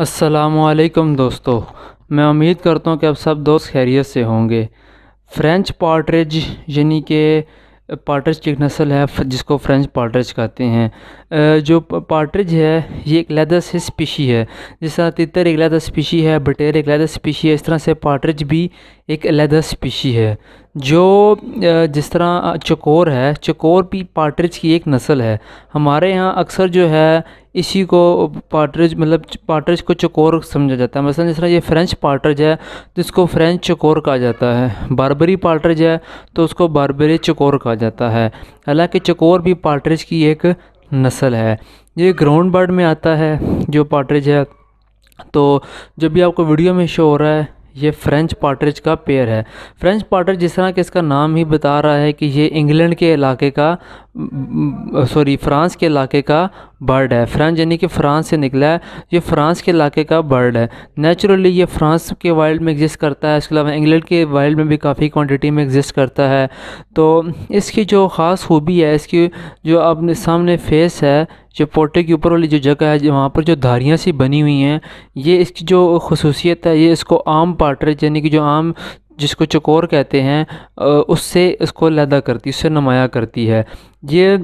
असलकम दोस्तों मैं उम्मीद करता हूँ कि आप सब दोस्त खैरियत से होंगे फ्रेंच पॉटरेज यानी कि पार्ट्रिज की एक नस्ल है जिसको फ्रेंच पार्ट्रिज कहते हैं जो पार्ट्रिज है ये एक लहदा से स्पीशी है जिस तरह तितर एक लहदा स्पीशी है बटेर एक लहदा स्पीशी है इस तरह से पार्ट्रिज भी एक अलहदा स्पीशी है जो जिस तरह चकोर है चकोर भी पार्ट्रिज की एक नस्ल है हमारे यहाँ अक्सर जो है इसी को पार्ट्रिज मतलब पार्ट्रिज को चकोर समझा जाता है मसलन जिस तरह ये फ्रेंच पार्ट्रिज है तो इसको फ्रेंच चकोर कहा जाता है बारबरी पार्ट्रिज है तो उसको बारबरी चकोर कहा जाता है हालांकि चकोर भी पार्ट्रिज की एक नस्ल है ये ग्राउंड बर्ड में आता है जो पार्ट्रिज है तो जब भी आपको वीडियो में शो हो रहा है ये फ्रेंच पार्ट्रिज का पेयर है फ्रेंच पार्ट्रिज जिस तरह के इसका नाम ही बता रहा है कि ये इंग्लैंड के इलाके का सॉरी फ्रांस के इलाके का बर्ड है फ्रेंच यानी कि फ्रांस से निकला है ये फ्रांस के इलाके का बर्ड है नेचुरली ये फ्रांस के वाइल्ड में एग्जिस्ट करता है इसके अलावा इंग्लैंड के वाइल्ड में भी काफ़ी क्वान्टिटी में एग्जिस्ट करता है तो इसकी जो ख़ास खूबी है इसकी जो अपने सामने फेस है जो पोर्टे के ऊपर वाली जो जगह है वहाँ पर जो धारियाँ सी बनी हुई हैं ये इसकी जो खसूसियत है ये इसको आम पार्टरेज यानी कि जो आम जिसको चकोर कहते हैं उससे इसको लैदा करती उससे नुमाया करती है ये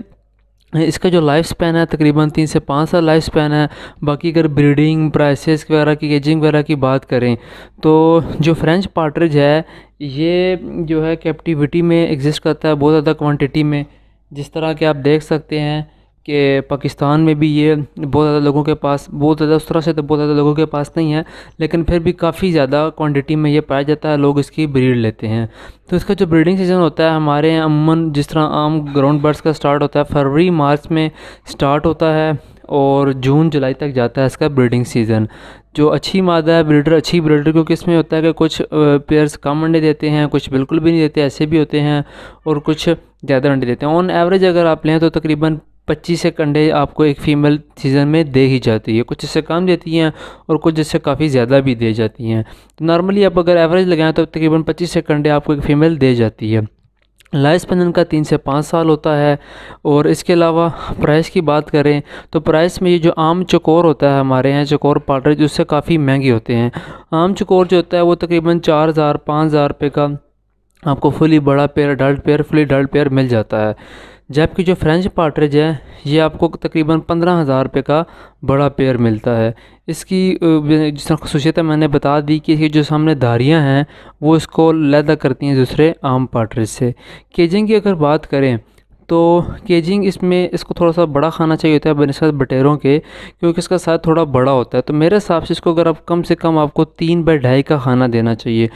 इसका जो लाइफ स्पैन है तकरीबन तीन से पाँच साल लाइफ स्पैन है बाकी अगर ब्रीडिंग प्राइसेस वगैरह की एजिंग वगैरह की बात करें तो जो फ्रेंच पार्टरेज है ये जो है कैप्टिविटी में एग्जिस्ट करता है बहुत ज़्यादा क्वांटिटी में जिस तरह के आप देख सकते हैं कि पाकिस्तान में भी ये बहुत ज़्यादा लोगों के पास बहुत ज़्यादा उस तरह से तो बहुत ज़्यादा लोगों के पास नहीं है लेकिन फिर भी काफ़ी ज़्यादा क्वांटिटी में ये पाया जाता है लोग इसकी ब्रीड लेते हैं तो इसका जो ब्रीडिंग सीज़न होता है हमारे यहाँ अमूमन जिस तरह आम ग्राउंड बर्ड्स का स्टार्ट होता है फरवरी मार्च में स्टार्ट होता है और जून जुलाई तक जाता है इसका ब्रीडिंग सीज़न जो अच्छी मादा है ब्रीडर अच्छी ब्रीडर क्योंकि इसमें होता है कि कुछ पेयर्स कम अंडे देते हैं कुछ बिल्कुल भी नहीं देते ऐसे भी होते हैं और कुछ ज़्यादा अंडे देते हैं ऑन एवरेज अगर आप लें तो तकरीबन पच्चीस एक अंडे आपको एक फ़ीमेल सीज़न में दे ही जाती है कुछ इससे कम देती हैं और कुछ इससे काफ़ी ज़्यादा भी दे जाती हैं तो नॉर्मली आप अगर एवरेज लगाएं तो तकरीबन पच्चीस एक अंडे आपको एक फ़ीमेल दे जाती है लाइस पंदन का तीन से पाँच साल होता है और इसके अलावा प्राइस की बात करें तो प्राइस में ये जो आम चकोर होता है हमारे यहाँ चकोर पाउडर उससे काफ़ी महंगे होते हैं आम चकोर जो होता है वो तकरीबन चार हज़ार पाँच हज़ार रुपये का आपको फुली बड़ा pair adult pair fully adult pair मिल जाता है जबकि जो फ्रेंच पार्ट्रिज है ये आपको तकरीबन पंद्रह हज़ार रुपये का बड़ा पेयर मिलता है इसकी जिस तरह खसूसियत मैंने बता दी कि ये जो सामने धारियाँ हैं वो इसको लैदा करती हैं दूसरे आम पार्ट्रिज से केजिंग की अगर बात करें तो केजिंग इसमें इसको थोड़ा सा बड़ा खाना चाहिए होता है बनस्बत बटेरों के क्योंकि इसका साथ थोड़ा बड़ा होता है तो मेरे हिसाब से इसको अगर आप कम से कम आपको तीन बाई ढाई का खाना देना चाहिए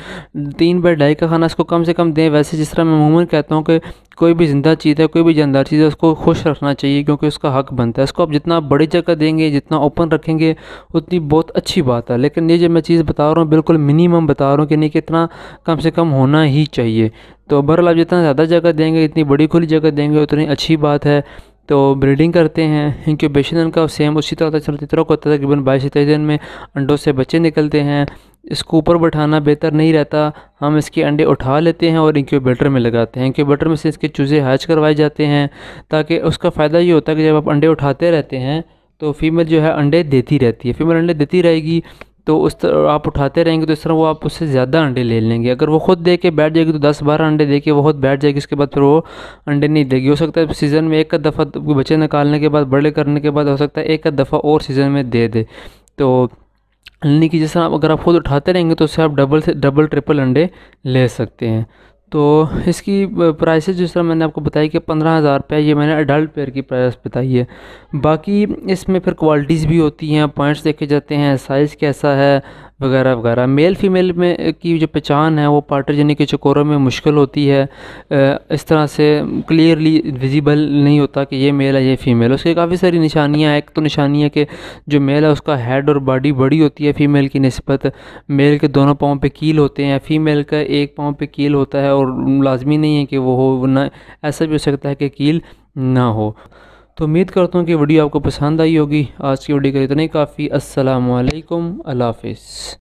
तीन बाई ढाई का खाना इसको कम से कम दें वैसे जिस तरह मैं मूमन कहता हूँ कि कोई भी ज़िंदा चीज़ है कोई भी जानदार चीज़ है उसको खुश रखना चाहिए क्योंकि उसका हक बनता है इसको आप जितना बड़ी जगह देंगे जितना ओपन रखेंगे उतनी बहुत अच्छी बात है लेकिन ये जो मैं चीज़ बता रहा हूँ बिल्कुल मिनिमम बता रहा हूँ कि नहीं कितना कम से कम होना ही चाहिए तो बहरहाल आप जितना ज़्यादा जगह देंगे इतनी बड़ी खुली जगह देंगे उतनी अच्छी बात है तो ब्रीडिंग करते हैं इनक्यूबेशन का सेम उसी तरह चलती तरह को होता है तकरीबन बाईस से तेईस दिन में अंडों से बच्चे निकलते हैं इसको ऊपर बैठाना बेहतर नहीं रहता हम इसके अंडे उठा लेते हैं और इंक्यूबेटर में लगाते हैं इंक्यूबेटर में से इसके चूज़े हैच करवाए जाते हैं ताकि उसका फ़ायदा ये होता है कि जब आप अंडे उठाते रहते हैं तो फीमेल जो है अंडे देती रहती है फीमेल अंडे देती रहेगी तो उस तरह आप उठाते रहेंगे तो इस तरह वो आप उससे ज़्यादा अंडे ले लेंगे अगर वो खुद दे के बैठ जाएगी तो दस बारह अंडे दे के वो खुद बैठ जाएगी उसके बाद फिर वो अंडे नहीं देगी हो सकता है सीज़न में एक दफ़ा बच्चे निकालने के बाद बड़े करने के बाद हो सकता है एक दफ़ा और सीज़न में दे दे तो यानी कि जैसे आप अगर आप खुद उठाते रहेंगे तो उससे आप डबल से डबल ट्रिपल अंडे ले सकते हैं तो इसकी प्राइसेस जिस तरह मैंने आपको बताई कि पंद्रह हज़ार रुपये ये मैंने अडल्ट पेयर की प्राइस बताई है बाकी इसमें फिर क्वालिटीज़ भी होती हैं पॉइंट्स देखे जाते हैं साइज़ कैसा है वगैरह वगैरह मेल फीमेल में की जो पहचान है वो पार्टरजनी के चकोरों में मुश्किल होती है इस तरह से क्लियरली विजिबल नहीं होता कि ये मेल है ये फीमेल उसके काफ़ी सारी निशानियाँ एक तो निशानी है कि जो मेल है उसका हेड और बॉडी बड़ी होती है फीमेल की नस्बत मेल के दोनों पाँव पे कील होते हैं फीमेल का एक पाँव पे कील होता है और लाजमी नहीं है कि वो हो ना ऐसा भी हो सकता है कि कील ना हो तो उम्मीद करता हूँ कि वीडियो आपको पसंद आई होगी आज की वीडियो के इतने काफ़ी असलकम अल्लाह हाफिज़